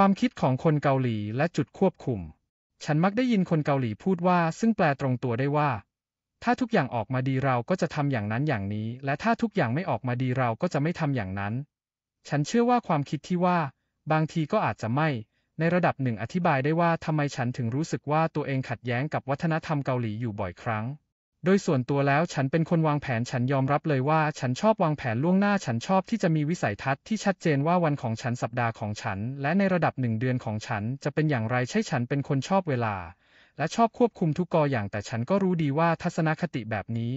ความคิดของคนเกาหลีและจุดควบคุม ฉันมักได้ยินคนเกาหลีพูดว่าซึ่งแปลตรงตัวได้ว่า ถ้าทุกอย่างออกมาดีเราก็จะทำอย่างนั้นอย่างนี้และถ้าทุกอย่างไม่ออกมาดีเราก็จะไม่ทำอย่างนั้น ฉันเชื่อว่าความคิดที่ว่าบางทีก็อาจจะไม่ในระดับหนึ่งอธิบายได้ว่าทำไมฉันถึงรู้สึกว่าตัวเองขัดแย้งกับวัฒนธรรมเกาหลีอยู่บ่อยครั้งโดยส่วนตัวแล้วฉันเป็นคนวางแผนฉันยอมรับเลยว่า ฉันชอบวางแผนล่วงหน้าฉันชอบที่จะมีวิสัยทัศน์ที่ชัดเจนว่าวันของฉันสัปดาห์ของฉัน และในระดับหนึ่งเดือนของฉันจะเป็นอย่างไรใช่ฉันเป็นคนชอบเวลา และชอบควบคุมทุกกออย่างแต่ฉันก็รู้ดีว่าทัศนคติแบบนี้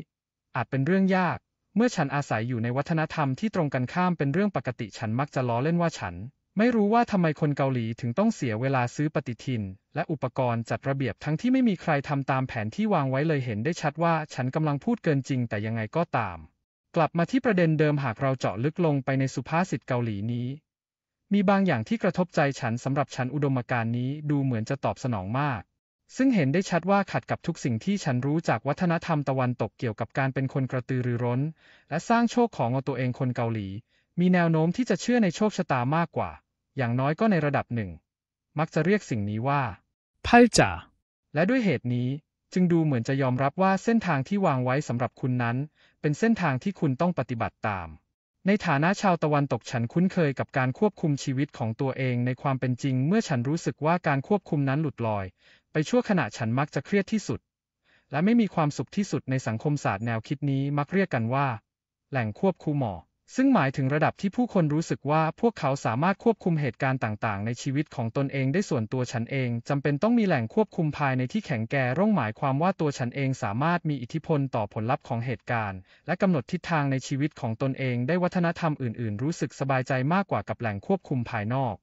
อาจเป็นเรื่องยาก เมื่อฉันอาศัยอยู่ในวัฒนธรรมที่ตรงกันข้ามเป็นเรื่องปกติฉันมักจะล้อเล่นว่าฉันไม่รู้ว่าทำไมคนเกาหลีถึงต้องเสียเวลาซื้อปฏิทิน และอุปกรณ์จัดระเบียบทั้งที่ไม่มีใครทำตามแผนที่วางไว้เลยเห็นได้ชัดว่าฉันกำลังพูดเกินจริงแต่ยังไงก็ตาม กลับมาที่ประเด็นเดิมหากเราเจาะลึกลงไปในสุภาษิตเกาหลีนี้ มีบางอย่างที่กระทบใจฉันสำหรับฉันอุดมการณ์นี้ดูเหมือนจะตอบสนองมาก ซึ่งเห็นได้ชัดว่าขัดกับทุกสิ่งที่ฉันรู้จากวัฒนธรรมตะวันตกเกี่ยวกับการเป็นคนกระตือรือร้น และสร้างโชคของตัวเองคนเกาหลี มีแนวโน้มที่จะเชื่อในโชคชะตามากกว่าอย่างน้อยก็ในระดับหนึ่ง มักจะเรียกสิ่งนี้ว่าพัยจ่าและด้วยเหตุนี้จึงดูเหมือนจะยอมรับว่าเส้นทางที่วางไว้สำหรับคุณนั้น เป็นเส้นทางที่คุณต้องปฏิบัติตาม ในฐานะชาวตะวันตกฉันคุ้นเคยกับการควบคุมชีวิตของตัวเองในความเป็นจริง เมื่อฉันรู้สึกว่าการควบคุมนั้นหลุดลอย ไปชั่วขณะฉันมักจะเครียดที่สุด และไม่มีความสุขที่สุดในสังคมศาสตร์แนวคิดนี้มักเรียกกันว่า แหล่งควบคุมหมอซึ่งหมายถึงระดับที่ผู้คนรู้สึกว่าพวกเขาสามารถควบคุมเหตุการณ์ต่างๆ ในชีวิตของตนเองได้ส่วนตัวฉันเองจำเป็นต้องมีแหล่งควบคุมภายในที่แข็งแกร่งหมายความว่าตัวฉันเองสามารถมีอิทธิพลต่อผลลัพธ์ของเหตุการณ์และกำหนดทิศทางในชีวิตของตนเอง ได้วัฒนธรรมอื่นๆ รู้สึกสบายใจมากกว่ากับแหล่งควบคุมภายนอก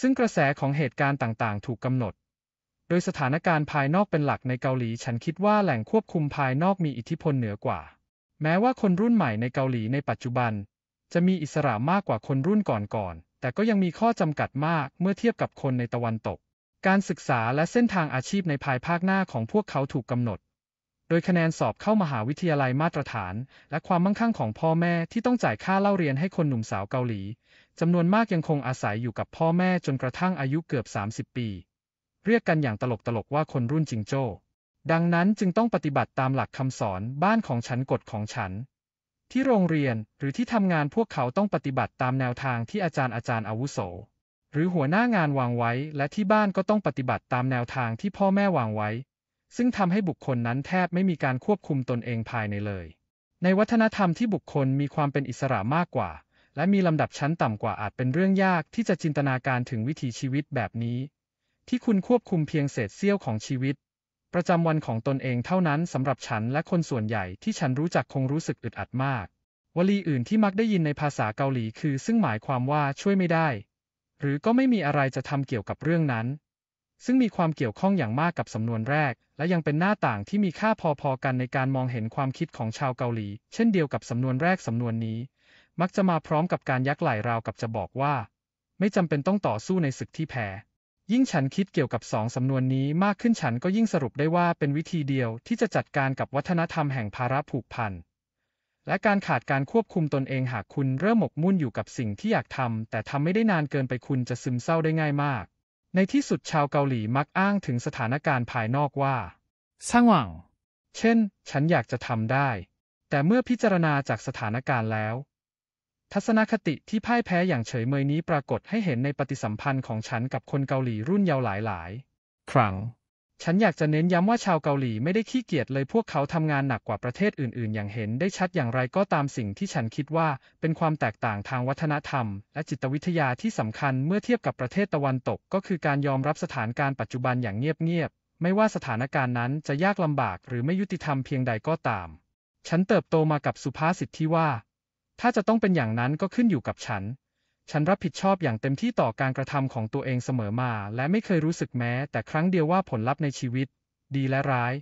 ซึ่งกระแสของเหตุการณ์ต่างๆ ถูกกำหนด โดยสถานการณ์ภายนอกเป็นหลักในเกาหลีฉันคิดว่าแหล่งควบคุมภายนอกมีอิทธิพลเหนือกว่า แม้ว่าคนรุ่นใหม่ในเกาหลีในปัจจุบันจะมีอิสระมากกว่าคนรุ่นก่อนๆ แต่ก็ยังมีข้อจำกัดมากเมื่อเทียบกับคนในตะวันตก การศึกษาและเส้นทางอาชีพในภายภาคหน้าของพวกเขาถูกกำหนด โดยคะแนนสอบเข้ามหาวิทยาลัยมาตรฐาน และความมั่งคั่งของพ่อแม่ที่ต้องจ่ายค่าเล่าเรียนให้คนหนุ่มสาวเกาหลี จำนวนมากยังคงอาศัยอยู่กับพ่อแม่จนกระทั่งอายุเกือบ 30 ปี เรียกกันอย่างตลกๆว่าคนรุ่นจิงโจ้ ดังนั้นจึงต้องปฏิบัติตามหลักคำสอนบ้านของฉันกฎของฉันที่โรงเรียนหรือที่ทำงานพวกเขาต้องปฏิบัติตามแนวทางที่อาจารย์อาจารย์อาวุโสหรือหัวหน้างานวางไว้ และที่บ้านก็ต้องปฏิบัติตามแนวทางที่พ่อแม่วางไว้ ซึ่งทำให้บุคคลนั้นแทบไม่มีการควบคุมตนเองภายในเลย ในวัฒนธรรมที่บุคคลมีความเป็นอิสระมากกว่า และมีลำดับชั้นต่ำกว่าอาจเป็นเรื่องยากที่จะจินตนาการถึงวิถีชีวิตแบบนี้ ที่คุณควบคุมเพียงเศษเสี้ยวของชีวิตประจำวันของตนเองเท่านั้นสำหรับฉันและคนส่วนใหญ่ที่ฉันรู้จักคงรู้สึกอึดอัดมาก วลีอื่นที่มักได้ยินในภาษาเกาหลีคือซึ่งหมายความว่าช่วยไม่ได้ หรือก็ไม่มีอะไรจะทำเกี่ยวกับเรื่องนั้น ซึ่งมีความเกี่ยวข้องอย่างมากกับสำนวนแรกและยังเป็นหน้าต่างที่มีค่าพอๆกันในการมองเห็นความคิดของชาวเกาหลี เช่นเดียวกับสำนวนแรกสำนวนนี้ มักจะมาพร้อมกับการยักไหล่ราวกับจะบอกว่า ไม่จำเป็นต้องต่อสู้ในศึกที่แพ้ยิ่งฉันคิดเกี่ยวกับสองสำนวนนี้มากขึ้นฉันก็ยิ่งสรุปได้ว่าเป็นวิธีเดียวที่จะจัดการกับวัฒนธรรมแห่งภาระผูกพัน และการขาดการควบคุมตนเองหากคุณเริ่มหมกมุ่นอยู่กับสิ่งที่อยากทำแต่ทำไม่ได้นานเกินไปคุณจะซึมเศร้าได้ง่ายมาก ในที่สุดชาวเกาหลีมักอ้างถึงสถานการณ์ภายนอกว่าสร้างหวัง เช่น ฉันอยากจะทำได้ แต่เมื่อพิจารณาจากสถานการณ์แล้วทัศนคติที่พ่ายแพ้อย่างเฉยเมยนี้ปรากฏให้เห็นในปฏิสัมพันธ์ของฉันกับคนเกาหลีรุ่นเยาว์หลายหลายครั้ง ฉันอยากจะเน้นย้ำว่าชาวเกาหลีไม่ได้ขี้เกียจเลยพวกเขาทำงานหนักกว่าประเทศอื่นๆ อย่างเห็นได้ชัดอย่างไรก็ตามสิ่งที่ฉันคิดว่าเป็นความแตกต่างทางวัฒนธรรมและจิตวิทยาที่สำคัญเมื่อเทียบกับประเทศตะวันตกก็คือการยอมรับสถานการณ์ปัจจุบันอย่างเงียบๆ ไม่ว่าสถานการณ์นั้นจะยากลำบากหรือไม่ยุติธรรมเพียงใดก็ตาม ฉันเติบโตมากับสุภาษิตที่ว่าถ้าจะต้องเป็นอย่างนั้นก็ขึ้นอยู่กับฉัน ฉันรับผิดชอบอย่างเต็มที่ต่อการกระทำของตัวเองเสมอมา และไม่เคยรู้สึกแม้ แต่ครั้งเดียวว่าผลลัพธ์ในชีวิต ดีและร้าย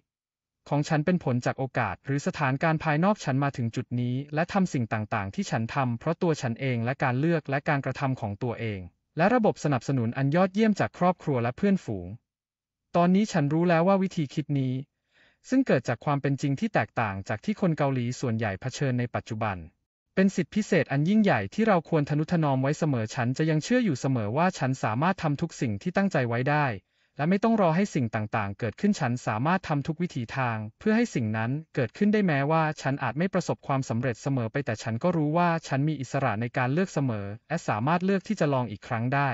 ของฉันเป็นผลจากโอกาส หรือสถานการณ์ภายนอกฉันมาถึงจุดนี้ และทำสิ่งต่างๆ ที่ฉันทำเพราะตัวฉันเองและการเลือกและการกระทำของตัวเอง และระบบสนับสนุนอันยอดเยี่ยมจากครอบครัวและเพื่อนฝูง ตอนนี้ฉันรู้แล้วว่าวิธีคิดนี้ ซึ่งเกิดจากความเป็นจริงที่แตกต่างจากที่คนเกาหลีส่วนใหญ่เผชิญในปัจจุบันเป็นสิทธิพิเศษอันยิ่งใหญ่ที่เราควรทนุถนอมไว้เสมอฉันจะยังเชื่ออยู่เสมอว่าฉันสามารถทำทุกสิ่งที่ตั้งใจไว้ได้ และไม่ต้องรอให้สิ่งต่างๆ เกิดขึ้นฉันสามารถทำทุกวิถีทางเพื่อให้สิ่งนั้นเกิดขึ้นได้แม้ว่าฉันอาจไม่ประสบความสำเร็จเสมอไปแต่ฉันก็รู้ว่าฉันมีอิสระในการเลือกเสมอ และสามารถเลือกที่จะลองอีกครั้งได้